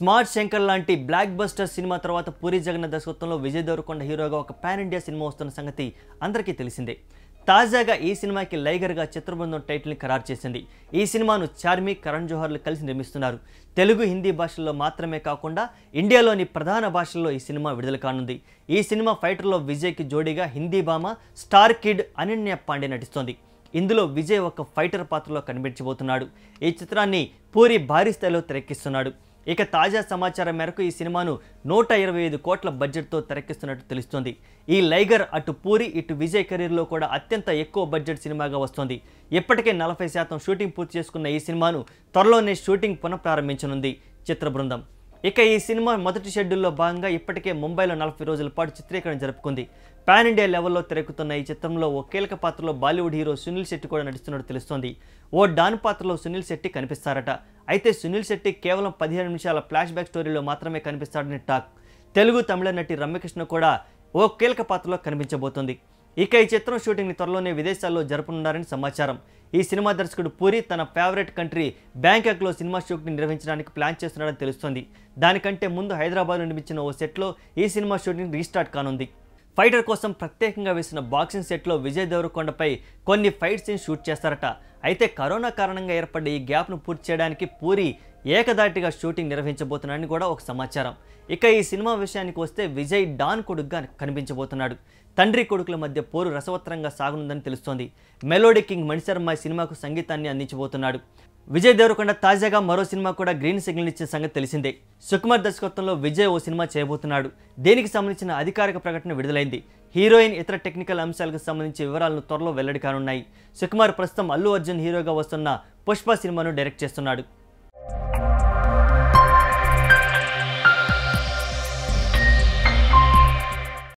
smart Shankar లాంటి block buster cinema తర్వాత పూరి జగన్ దర్శకత్వంలో విజయ్ దేవరకొండ హీరోగా ఒక పాన్ ఇండియా సినిమా వస్తున్న సంగతి అందరికీ తెలిసిందే తాజాగా ఈ సినిమాకి లైగర్గా చిత్రబృందం టైటిల్ని ఖరారు చేసింది ఈ సినిమాను చార్మి కరణ్ జోహర్లు కలిసి నిర్మిస్తున్నారు తెలుగు హిందీ భాషల్లో మాత్రమే కాకుండా ఇండియాలోని ప్రధాన భాషల్లో ఈ సినిమా విడుదల కానుంది ఈ సినిమా ఫైటర్లో విజయ్కి జోడీగా హిందీ భామ స్టార్ కిడ్ అనన్య పాండే నటిస్తోంది ఇందులో విజయ్ ఒక ఫైటర్ పాత్రలో కనిపించబోతున్నాడు ఈ చిత్రాన్ని పూరి భారీ స్థాయిలో తెరక్కిస్తున్నాడు ఇక తాజా సమాచారం మేరకు ఈ సినిమాను నూట ఇరవై ఐదు కోట్ల బడ్జెట్తో తెరక్కిస్తున్నట్టు తెలుస్తోంది ఈ లైగర్ అటు పూరి ఇటు విజయ్ కెరీర్లో కూడా అత్యంత ఎక్కువ బడ్జెట్ సినిమాగా వస్తోంది ఇప్పటికే నలభై శాతం షూటింగ్ పూర్తి చేసుకున్న ఈ సినిమాను త్వరలోనే షూటింగ్ పునఃప్రారంభించనుంది చిత్ర బృందం ఇక ఈ సినిమా మొదటి షెడ్యూల్లో భాగంగా ఇప్పటికే ముంబైలో నలభై రోజుల పాటు చిత్రీకరణ జరుపుకుంది పాన్ ఇండియా లెవెల్లో తెరకుతున్న ఈ చిత్రంలో ఓ కీలక పాత్రలో బాలీవుడ్ హీరో సునీల్ శెట్టి కూడా నటిస్తున్నట్టు తెలుస్తోంది ఓ డాన్ పాత్రలో సునీల్ శెట్టి కనిపిస్తారట అయితే సునీల్ శెట్టి కేవలం పదిహేను నిమిషాల ఫ్లాష్ బ్యాక్ స్టోరీలో మాత్రమే కనిపిస్తాడని టాక్ తెలుగు తమిళ నటి రమ్యకృష్ణ కూడా ఓ కీలక పాత్రలో కనిపించబోతుంది ఇక ఈ చిత్రం షూటింగ్ని త్వరలోనే విదేశాల్లో జరపనున్నారని సమాచారం ఈ సినిమా దర్శకుడు పూరి తన ఫేవరెట్ కంట్రీ బ్యాంకాక్లో సినిమా షూట్ని నిర్వహించడానికి ప్లాన్ చేస్తున్నాడని తెలుస్తోంది దానికంటే ముందు హైదరాబాద్లో నిర్మించిన ఓ సెట్లో ఈ సినిమా షూటింగ్ రీస్టార్ట్ కానుంది ఫైటర్ కోసం ప్రత్యేకంగా వేసిన బాక్సింగ్ సెట్లో విజయ్ దేవరకొండపై కొన్ని ఫైట్ సీన్స్ షూట్ చేస్తారట అయితే కరోనా కారణంగా ఏర్పడ్డ ఈ గ్యాప్ను పూర్తి చేయడానికి పూరి ఏకదాటిగా షూటింగ్ నిర్వహించబోతున్నాడని కూడా ఒక సమాచారం ఇక ఈ సినిమా విషయానికి వస్తే విజయ్ డాన్ కొడుకుగా కనిపించబోతున్నాడు తండ్రి కొడుకుల మధ్య పోరు రసవత్తరంగా సాగనుందని తెలుస్తోంది మెలోడీ కింగ్ మణిశర్మ సినిమాకు సంగీతాన్ని అందించబోతున్నాడు విజయ్ దేవరకొండ తాజాగా మరో సినిమా కూడా గ్రీన్ సిగ్నల్ ఇచ్చిన సంగతి తెలిసిందే సుకుమార్ దర్శకత్వంలో విజయ్ ఓ సినిమా చేయబోతున్నాడు దీనికి సంబంధించిన అధికారిక ప్రకటన విడుదలైంది హీరోయిన్ ఇతర టెక్నికల్ అంశాలకు సంబంధించి వివరాలను త్వరలో వెల్లడి కానున్నాయి సుకుమార్ ప్రస్తుతం అల్లు అర్జున్ హీరోగా వస్తున్న పుష్ప సినిమాను డైరెక్ట్ చేస్తున్నాడు